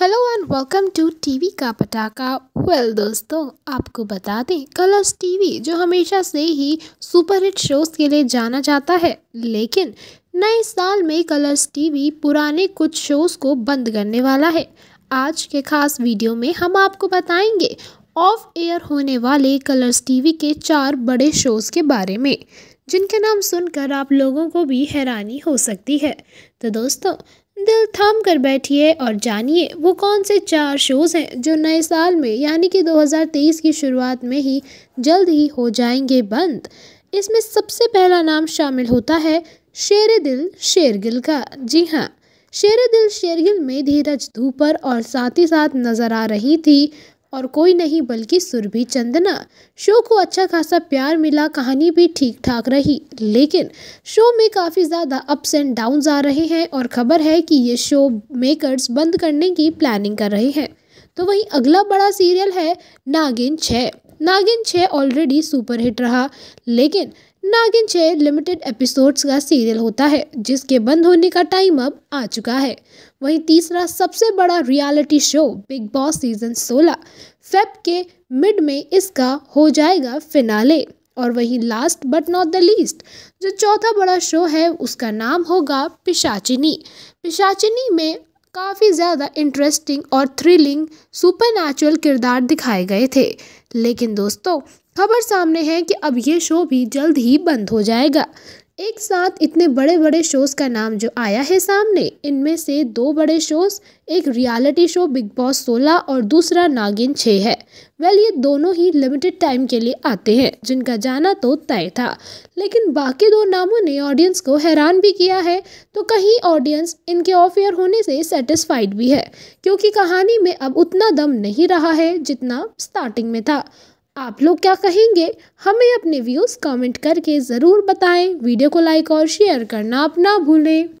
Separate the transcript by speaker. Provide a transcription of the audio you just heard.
Speaker 1: hello and welcome to TV का पटाखा well well, दोस्तों आपको बता दें कलर्स टीवी जो हमेशा से ही सुपरहिट शोज के लिए जाना जाता है लेकिन नए साल में कलर्स टीवी पुराने कुछ शोज को बंद करने वाला है आज के खास वीडियो में हम आपको बताएंगे ऑफ एयर होने वाले कलर्स टीवी के चार बड़े शोज़ के बारे में जिनके नाम सुनकर आप लोगों को भी हैरानी हो सकती है तो दोस्तों दिल थाम कर बैठिए और जानिए वो कौन से चार शोज़ हैं जो नए साल में यानी कि 2023 की शुरुआत में ही जल्द ही हो जाएंगे बंद इसमें सबसे पहला नाम शामिल होता है शेर दिल शेरगिल का जी हाँ शेर दिल शेरगिल में धीरज धूपर और साथ ही साथ नज़र आ रही थी और कोई नहीं बल्कि सुरभि चंदना शो को अच्छा खासा प्यार मिला कहानी भी ठीक ठाक रही लेकिन शो में काफ़ी ज़्यादा अप्स एंड डाउन्स आ रहे हैं और खबर है कि ये शो मेकर्स बंद करने की प्लानिंग कर रहे हैं तो वहीं अगला बड़ा सीरियल है नागिन छः नागिन छः ऑलरेडी सुपरहिट रहा लेकिन नागिन छः लिमिटेड एपिसोड्स का सीरियल होता है जिसके बंद होने का टाइम अब आ चुका है वहीं तीसरा सबसे बड़ा reality show Bigg Boss season 16 Feb के मिड में इसका हो जाएगा फिनाले और वहीं last but not the least जो चौथा बड़ा शो है उसका नाम होगा पिशाचिनी पिशाचिनी में काफ़ी ज़्यादा इंटरेस्टिंग और थ्रिलिंग सुपर किरदार दिखाए गए थे लेकिन दोस्तों खबर सामने है कि अब ये शो भी जल्द ही बंद हो जाएगा एक साथ इतने बड़े बड़े शोज़ का नाम जो आया है सामने इनमें से दो बड़े शोज़ एक रियलिटी शो बिग बॉस 16 और दूसरा नागिन 6 है वेल ये दोनों ही लिमिटेड टाइम के लिए आते हैं जिनका जाना तो तय था लेकिन बाकी दो नामों ने ऑडियंस को हैरान भी किया है तो कहीं ऑडियंस इनके ऑफ एयर होने से सेटिस्फाइड भी है क्योंकि कहानी में अब उतना दम नहीं रहा है जितना स्टार्टिंग में था आप लोग क्या कहेंगे हमें अपने व्यूज़ कमेंट करके ज़रूर बताएं वीडियो को लाइक और शेयर करना आप ना भूलें